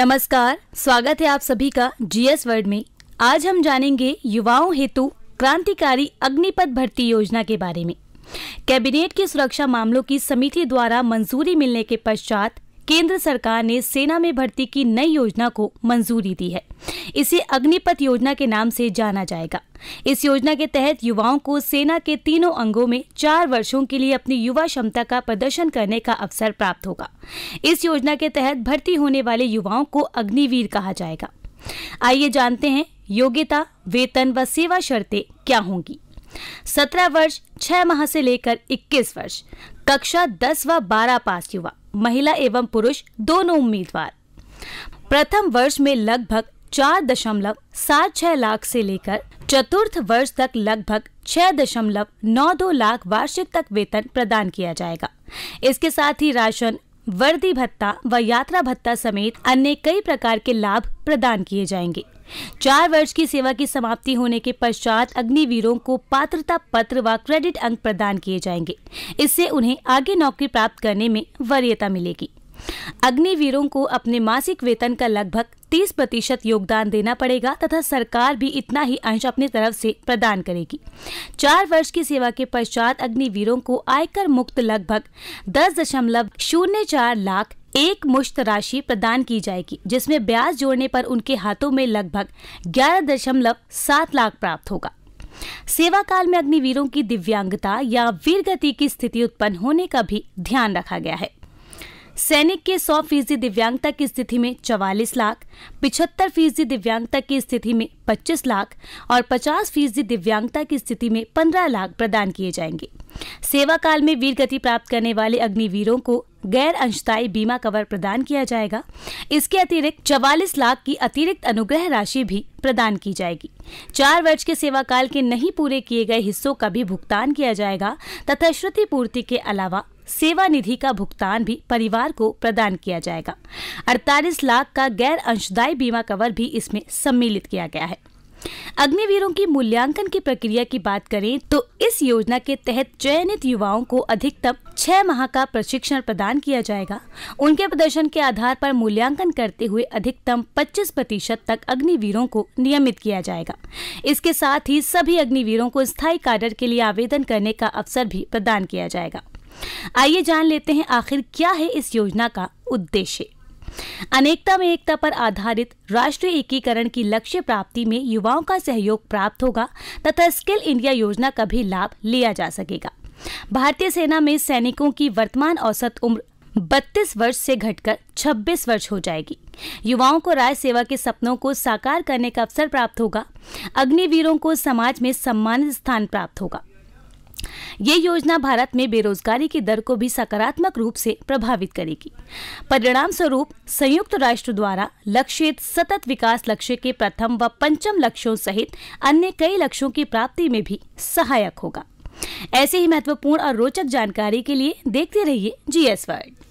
नमस्कार स्वागत है आप सभी का जीएस वर्ड में आज हम जानेंगे युवाओं हेतु क्रांतिकारी अग्निपथ भर्ती योजना के बारे में कैबिनेट की सुरक्षा मामलों की समिति द्वारा मंजूरी मिलने के पश्चात केंद्र सरकार ने सेना में भर्ती की नई योजना को मंजूरी दी है इसे अग्निपथ योजना के नाम से जाना जाएगा इस योजना के तहत युवाओं को सेना के तीनों अंगों में चार वर्षों के लिए अपनी युवा क्षमता का प्रदर्शन करने का अवसर प्राप्त होगा इस योजना के तहत भर्ती होने वाले युवाओं को अग्निवीर कहा जाएगा आइए जानते हैं योग्यता वेतन व सेवा शर्तें क्या होंगी सत्रह वर्ष छह माह से लेकर इक्कीस वर्ष कक्षा दस व बारह पास युवा महिला एवं पुरुष दोनों उम्मीदवार प्रथम वर्ष में लगभग चार दशमलव सात छह लाख से लेकर चतुर्थ वर्ष तक लगभग छह दशमलव नौ दो लाख वार्षिक तक वेतन प्रदान किया जाएगा इसके साथ ही राशन वर्दी भत्ता व यात्रा भत्ता समेत अन्य कई प्रकार के लाभ प्रदान किए जाएंगे चार वर्ष की सेवा की समाप्ति होने के पश्चात अग्निवीरों को पात्रता पत्र व क्रेडिट अंक प्रदान किए जाएंगे इससे उन्हें आगे नौकरी प्राप्त करने में वरीयता मिलेगी अग्निवीरों को अपने मासिक वेतन का लगभग 30 प्रतिशत योगदान देना पड़ेगा तथा सरकार भी इतना ही अंश अपनी तरफ से प्रदान करेगी चार वर्ष की सेवा के पश्चात अग्निवीरों को आयकर मुक्त लगभग दस दशमलव शून्य चार लाख एक मुश्त राशि प्रदान की जाएगी जिसमें ब्याज जोड़ने पर उनके हाथों में लगभग ग्यारह दशमलव सात लाख प्राप्त होगा सेवा काल में अग्निवीरों की दिव्यांगता या वीरगति की स्थिति उत्पन्न होने का भी ध्यान रखा गया है सैनिक के 100 फीसदी दिव्यांगता की स्थिति में 44 लाख पिछहत्तर फीसदी दिव्यांगता की स्थिति में 25 लाख और 50 फीसदी दिव्यांगता की स्थिति में 15 लाख प्रदान किए जाएंगे सेवा काल में वीर गति प्राप्त करने वाले अग्निवीरों को गैर अंशदायी बीमा कवर प्रदान किया जाएगा इसके अतिरिक्त चवालीस लाख की अतिरिक्त अनुग्रह राशि भी प्रदान की जाएगी चार वर्ष के सेवा काल के नहीं पूरे किए गए हिस्सों का भी भुगतान किया जाएगा तथा श्रुति पूर्ति के अलावा सेवा निधि का भुगतान भी परिवार को प्रदान किया जाएगा अड़तालीस लाख का गैर अंशदायी बीमा कवर भी इसमें सम्मिलित किया गया है अग्निवीरों की मूल्यांकन की प्रक्रिया की बात करें तो इस योजना के तहत चयनित युवाओं को अधिकतम छह माह का प्रशिक्षण प्रदान किया जाएगा उनके प्रदर्शन के आधार पर मूल्यांकन करते हुए अधिकतम 25 प्रतिशत तक अग्निवीरों को नियमित किया जाएगा इसके साथ ही सभी अग्निवीरों को स्थायी कार्डर के लिए आवेदन करने का अवसर भी प्रदान किया जाएगा आइए जान लेते हैं आखिर क्या है इस योजना का उद्देश्य अनेकता में एकता पर आधारित राष्ट्रीय एकीकरण की लक्ष्य प्राप्ति में युवाओं का सहयोग प्राप्त होगा तथा स्किल इंडिया योजना का भी लाभ लिया जा सकेगा भारतीय सेना में सैनिकों की वर्तमान औसत उम्र 32 वर्ष से घटकर 26 वर्ष हो जाएगी युवाओं को राय सेवा के सपनों को साकार करने का अवसर प्राप्त होगा अग्निवीरों को समाज में सम्मानित स्थान प्राप्त होगा ये योजना भारत में बेरोजगारी की दर को भी सकारात्मक रूप से प्रभावित करेगी परिणाम स्वरूप संयुक्त राष्ट्र द्वारा लक्षित सतत विकास लक्ष्य के प्रथम व पंचम लक्ष्यों सहित अन्य कई लक्ष्यों की प्राप्ति में भी सहायक होगा ऐसे ही महत्वपूर्ण और रोचक जानकारी के लिए देखते रहिए जीएस वर्ल्ड